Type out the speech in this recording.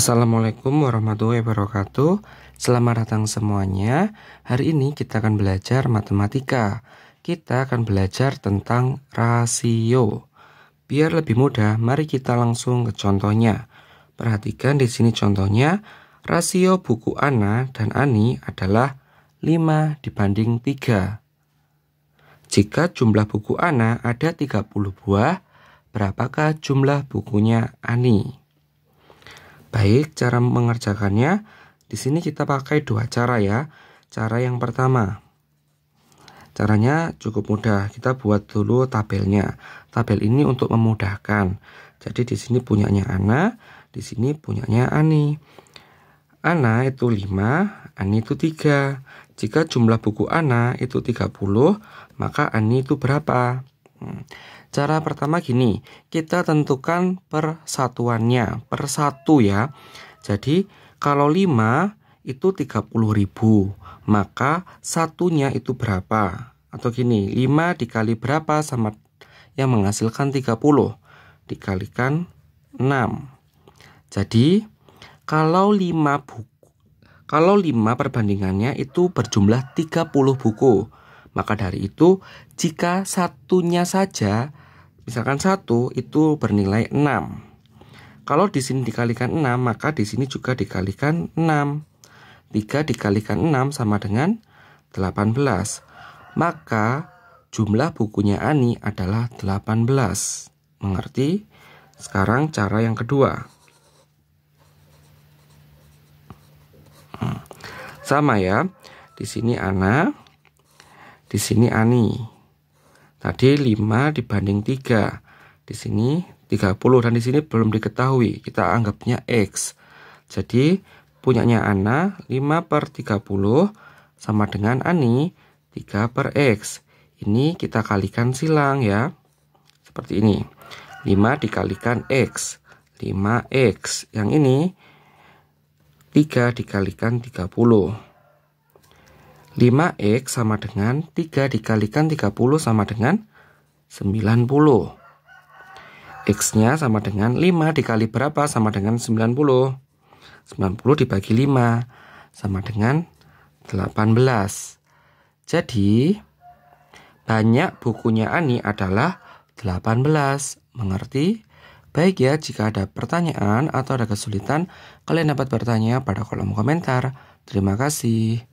Assalamualaikum warahmatullahi wabarakatuh. Selamat datang semuanya. Hari ini kita akan belajar matematika. Kita akan belajar tentang rasio. Biar lebih mudah, mari kita langsung ke contohnya. Perhatikan di sini contohnya, rasio buku Ana dan Ani adalah 5 dibanding 3. Jika jumlah buku Ana ada 30 buah, berapakah jumlah bukunya Ani? Baik, cara mengerjakannya di sini kita pakai dua cara ya. Cara yang pertama, caranya cukup mudah. Kita buat dulu tabelnya. Tabel ini untuk memudahkan. Jadi di sini punyanya Ana, di sini punyanya Ani. Ana itu 5, Ani itu 3. Jika jumlah buku Ana itu 30, maka Ani itu berapa? Hmm. Cara pertama gini, kita tentukan persatuannya, per satu ya. Jadi kalau 5 itu 30.000, maka satunya itu berapa? Atau gini, 5 dikali berapa sama yang menghasilkan 30 dikalikan 6. Jadi kalau 5 buku kalau 5 perbandingannya itu berjumlah 30 buku. Maka dari itu, jika satunya saja, misalkan satu itu bernilai 6. Kalau di sini dikalikan 6, maka di sini juga dikalikan 6. 3 dikalikan 6 sama dengan 18. Maka jumlah bukunya Ani adalah 18. Mengerti? Sekarang cara yang kedua. Hmm. Sama ya. Di sini Ana di sini Ani. Tadi 5 dibanding 3. Di sini 30 dan di sini belum diketahui. Kita anggapnya X. Jadi punyanya Ana 5 per 30 sama dengan Ani 3 per X. Ini kita kalikan silang ya. Seperti ini. 5 dikalikan X. 5X. Yang ini 3 dikalikan 30. 5x sama dengan 3 dikalikan 30 sama dengan 90. X-nya sama dengan 5 dikali berapa sama dengan 90. 90 dibagi 5 sama dengan 18. Jadi banyak bukunya Ani adalah 18. Mengerti? Baik ya, jika ada pertanyaan atau ada kesulitan, kalian dapat bertanya pada kolom komentar. Terima kasih.